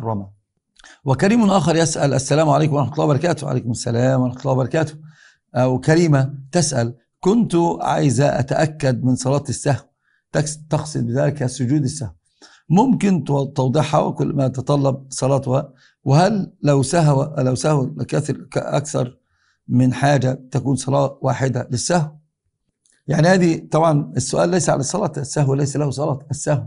محرمة وكريم آخر يسأل السلام عليكم ورحمة الله وبركاته وعليكم السلام ورحمة الله وبركاته أو كريمة تسأل كنت عايزة أتأكد من صلاة السهو تقصد بذلك سجود السهو ممكن توضيحها وكل ما يتطلب صلاتها وهل لو سهو لو سهو كثر أكثر من حاجة تكون صلاة واحدة للسهو يعني هذه طبعا السؤال ليس على الصلاة السهو ليس له صلاة السهو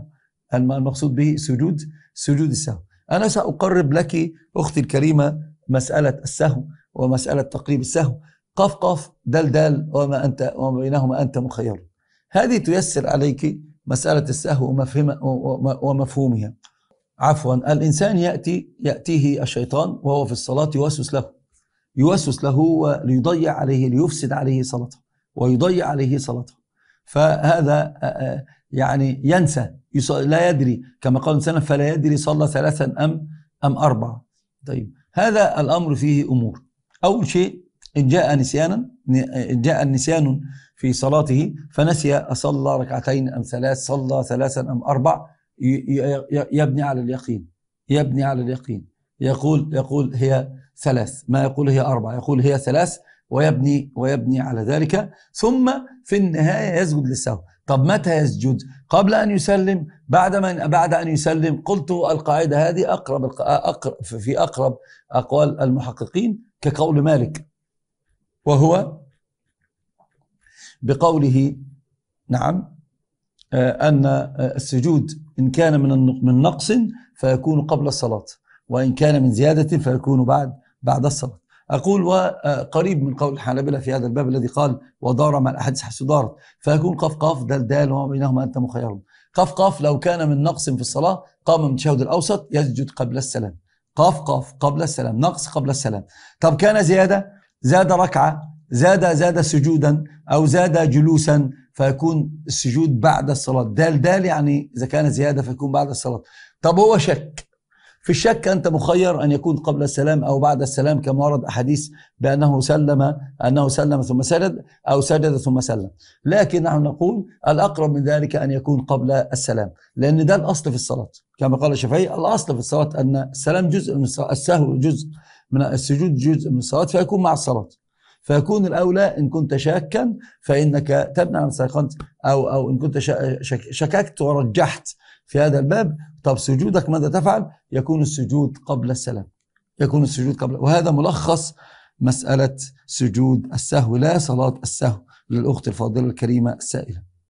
المقصود به سجود سجود السهو أنا سأقرب لك أختي الكريمة مسألة السهو ومسألة تقريب السهو قف قف دل دل وما أنت وما بينهما أنت مخير هذه تيسر عليك مسألة السهو ومفهومها عفوا الإنسان يأتي يأتيه الشيطان وهو في الصلاة يوسوس له يوسوس له ليضيع عليه ليفسد عليه صلاته ويضيع عليه صلاته فهذا آه، آه، يعني ينسى لا يدري كما قال النبي فلا يدري صلى ثلاثا أم أم أربعة طيب هذا الأمر فيه أمور أول شيء إن جاء نسيانا إن جاء النسيان في صلاته فنسي أصلى ركعتين أم ثلاث صلى ثلاثا أم أربع يبني على اليقين يبني على اليقين يقول يقول هي ثلاث ما يقول هي أربع يقول هي ثلاث ويبني ويبني على ذلك ثم في النهايه يسجد للسهو طب متى يسجد قبل ان يسلم بعد من بعد ان يسلم قلت القاعده هذه اقرب أقرب في اقرب اقوال المحققين كقول مالك وهو بقوله نعم آه، ان السجود ان كان من من نقص فيكون قبل الصلاه وان كان من زياده فيكون بعد بعد الصلاه أقول وقريب آه، من قول الحنابلة في هذا الباب الذي قال ودار مع الأحاديث حيث دارت فيكون قف قف دل دال وما بينهما أنت مخير قف قف لو كان من نقص في الصلاة قام من تشهد الأوسط يسجد قبل السلام قف قف قبل السلام نقص قبل السلام طب كان زيادة زاد ركعة زاد زاد سجودا أو زاد جلوسا فيكون السجود بعد الصلاة دال دال يعني إذا كان زيادة فيكون بعد الصلاة طب هو شك في الشك أنت مخير أن يكون قبل السلام أو بعد السلام كما ورد أحاديث بأنه سلم أنه سلم ثم سجد أو سجد ثم سلم لكن نحن نقول الأقرب من ذلك أن يكون قبل السلام لأن ده الأصل في الصلاة كما قال الشافعي الأصل في الصلاة أن السلام جزء من الصلاة السهو جزء من السجود جزء من الصلاة فيكون مع الصلاة فيكون الاولى ان كنت شاكا فانك تبنى عن سيقنت او او ان كنت شككت ورجحت في هذا الباب طب سجودك ماذا تفعل يكون السجود قبل السلام يكون السجود قبل وهذا ملخص مسألة سجود السهو لا صلاة السهو للأخت الفاضلة الكريمة السائلة